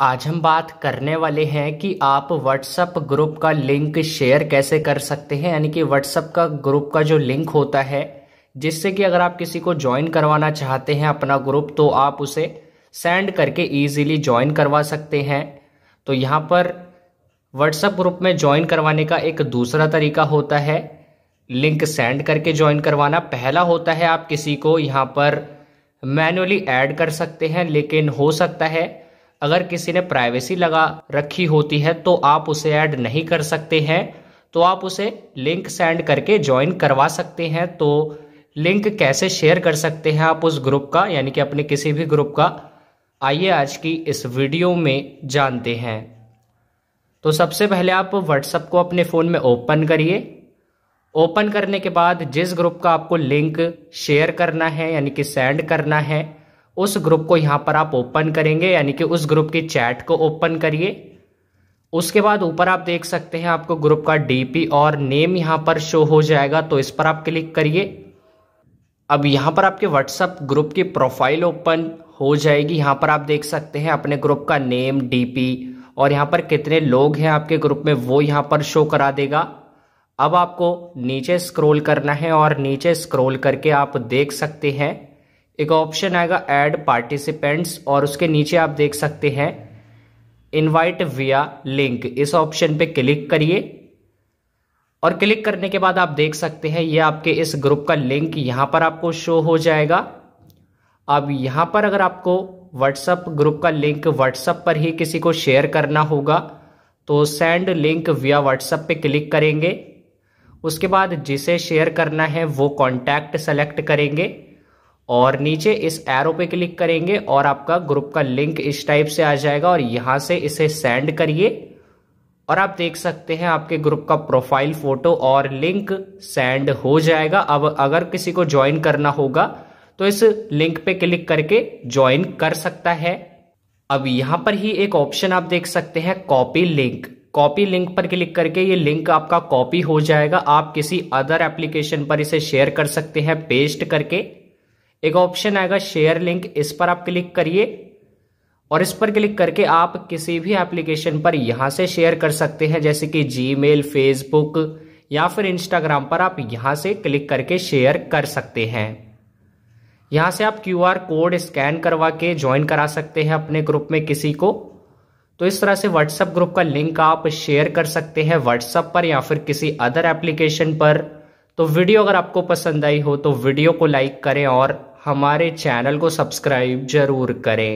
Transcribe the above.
आज हम बात करने वाले हैं कि आप WhatsApp ग्रुप का लिंक शेयर कैसे कर सकते हैं यानी कि WhatsApp का ग्रुप का जो लिंक होता है जिससे कि अगर आप किसी को ज्वाइन करवाना चाहते हैं अपना ग्रुप तो आप उसे सेंड करके ईजिली ज्वाइन करवा सकते हैं तो यहाँ पर WhatsApp ग्रुप में ज्वाइन करवाने का एक दूसरा तरीका होता है लिंक सेंड करके ज्वाइन करवाना पहला होता है आप किसी को यहाँ पर मैनुअली ऐड कर सकते हैं लेकिन हो सकता है अगर किसी ने प्राइवेसी लगा रखी होती है तो आप उसे ऐड नहीं कर सकते हैं तो आप उसे लिंक सेंड करके ज्वाइन करवा सकते हैं तो लिंक कैसे शेयर कर सकते हैं आप उस ग्रुप का यानी कि अपने किसी भी ग्रुप का आइए आज की इस वीडियो में जानते हैं तो सबसे पहले आप व्हाट्सएप को अपने फ़ोन में ओपन करिए ओपन करने के बाद जिस ग्रुप का आपको लिंक शेयर करना है यानी कि सेंड करना है उस ग्रुप को यहाँ पर आप ओपन करेंगे यानी कि उस ग्रुप की चैट को ओपन करिए उसके बाद ऊपर आप देख सकते हैं आपको ग्रुप का डीपी और नेम यहाँ पर शो हो जाएगा तो इस पर आप क्लिक करिए अब यहाँ पर आपके व्हाट्सएप ग्रुप की प्रोफाइल ओपन हो जाएगी यहाँ पर आप देख सकते हैं अपने ग्रुप का नेम डीपी और यहाँ पर कितने लोग हैं आपके ग्रुप में वो यहाँ पर शो करा देगा अब आपको नीचे स्क्रोल करना है और नीचे स्क्रोल करके आप देख सकते हैं एक ऑप्शन आएगा ऐड पार्टिसिपेंट्स और उसके नीचे आप देख सकते हैं इनवाइट विया लिंक इस ऑप्शन पे क्लिक करिए और क्लिक करने के बाद आप देख सकते हैं ये आपके इस ग्रुप का लिंक यहां पर आपको शो हो जाएगा अब यहां पर अगर आपको व्हाट्सएप ग्रुप का लिंक व्हाट्सएप पर ही किसी को शेयर करना होगा तो सेंड लिंक विया व्हाट्सएप पे क्लिक करेंगे उसके बाद जिसे शेयर करना है वो कॉन्टैक्ट सेलेक्ट करेंगे और नीचे इस एरो पे क्लिक करेंगे और आपका ग्रुप का लिंक इस टाइप से आ जाएगा और यहां से इसे सेंड करिए और आप देख सकते हैं आपके ग्रुप का प्रोफाइल फोटो और लिंक सेंड हो जाएगा अब अगर किसी को ज्वाइन करना होगा तो इस लिंक पे क्लिक करके ज्वाइन कर सकता है अब यहां पर ही एक ऑप्शन आप देख सकते हैं कॉपी लिंक कॉपी लिंक पर क्लिक करके ये लिंक आपका कॉपी हो जाएगा आप किसी अदर एप्लीकेशन पर इसे शेयर कर सकते हैं पेस्ट करके एक ऑप्शन आएगा शेयर लिंक इस पर आप क्लिक करिए और इस पर क्लिक करके आप किसी भी एप्लीकेशन पर यहां से शेयर कर सकते हैं जैसे कि जीमेल फेसबुक या फिर इंस्टाग्राम पर आप यहां से क्लिक करके शेयर कर सकते हैं यहां से आप क्यू आर कोड स्कैन करवा के ज्वाइन करा सकते हैं अपने ग्रुप में किसी को तो इस तरह से व्हाट्सएप ग्रुप का लिंक आप शेयर कर सकते हैं व्हाट्सएप पर या फिर किसी अदर एप्लीकेशन पर तो वीडियो अगर आपको पसंद आई हो तो वीडियो को लाइक करें और हमारे चैनल को सब्सक्राइब जरूर करें